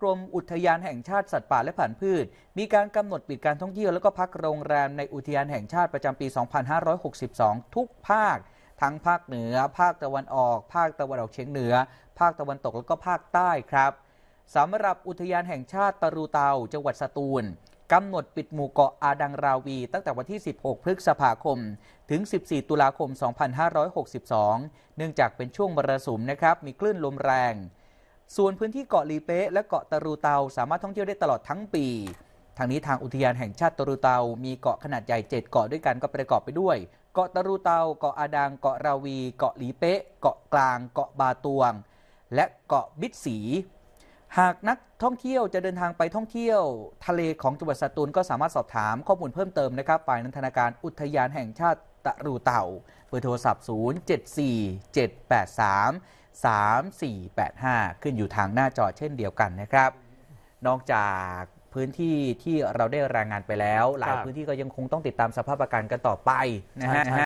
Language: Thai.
กรม อุทยานแห่งชาติสัตว์ป่าและผันพืช มีการกำหนดปิดการท่องเที่ยวและก็พักโรงแรม ในอุทยานแห่งชาติประจำปี 2562 ทุกภาค ทั้งภาคเหนือ ภาคตะวันออก ภาคตะวันออกเฉียงเหนือ ภาคตะวันตกและก็ภาคใต้ครับสำหรับอุทยานแห่งชาติตะรูเตา จังหวัดสตูลกำหนดปิดหมู่เกาะอาดังราวี ตั้งแต่วันที่ 16 พฤษภาคม ถึง 14 ตุลาคม 2562 เนื่องจากเป็นช่วงมรสุมนะครับมีคลื่นลมแรงส่วนพื้นที่เกาะลีเป๊ะและเกาะตะรูเตาสามารถท่องเที่ยวได้ตลอดทั้งปี ทางนี้ทางอุทยานแห่งชาติตะรูเตามีเกาะขนาดใหญ่7เกาะด้วยกันก็ประกอบไปด้วย เกาะตะรูเตาเกาะอาดังเกาะราวี เกาะลีเป๊ะเกาะกลาง เกาะบาตวง และเกาะบิดสี หากนักท่องเที่ยวจะเดินทางไปท่องเที่ยว ทะเลของจังหวัดสตูลก็สามารถสอบถามข้อมูลเพิ่มเติมนะครับฝ่ายนันทนาการอุทยานแห่งชาติะรูเต่าเบอร์โทรศัพท์ 0747833485 ขึ้นอยู่ทางหน้าจอเช่นเดียวกันนะครับ นอกจากพื้นที่ที่เราได้รายงานไปแล้ว หลายพื้นที่ก็ยังคงต้องติดตามสภาพอากาศกันต่อไปนะฮะ